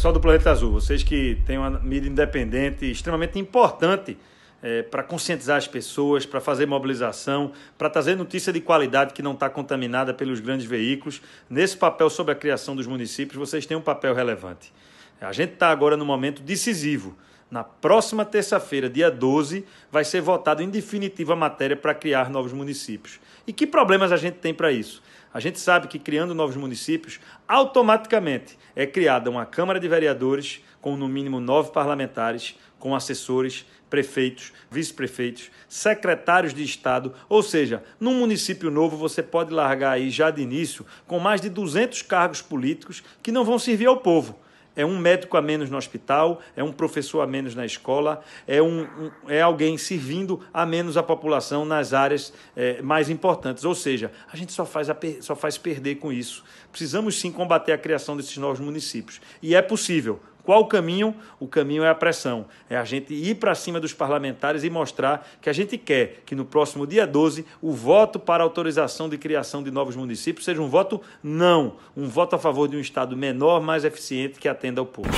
Pessoal do Planeta Azul, vocês que têm uma mídia independente extremamente importante é, para conscientizar as pessoas, para fazer mobilização, para trazer notícia de qualidade que não está contaminada pelos grandes veículos. Nesse papel sobre a criação dos municípios, vocês têm um papel relevante. A gente está agora no momento decisivo. Na próxima terça-feira, dia 12, vai ser votado em definitiva a matéria para criar novos municípios. E que problemas a gente tem para isso? A gente sabe que criando novos municípios, automaticamente é criada uma Câmara de Vereadores com no mínimo nove parlamentares, com assessores, prefeitos, vice-prefeitos, secretários de Estado. Ou seja, num município novo você pode largar aí já de início com mais de 200 cargos políticos que não vão servir ao povo é um médico a menos no hospital, é um professor a menos na escola, é, um, um é alguém servindo a menos a população nas áreas é, mais importantes. Ou seja, a gente só faz, a, só faz perder com isso. Precisamos sim combater a criação desses novos municípios. E é possível. Qual o caminho? O caminho é a pressão. É a gente ir para cima dos parlamentares e mostrar que a gente quer que no próximo dia 12 o voto para autorização de criação de novos municípios seja um voto não, um voto a favor de um Estado menor, mais eficiente que atenda ao povo.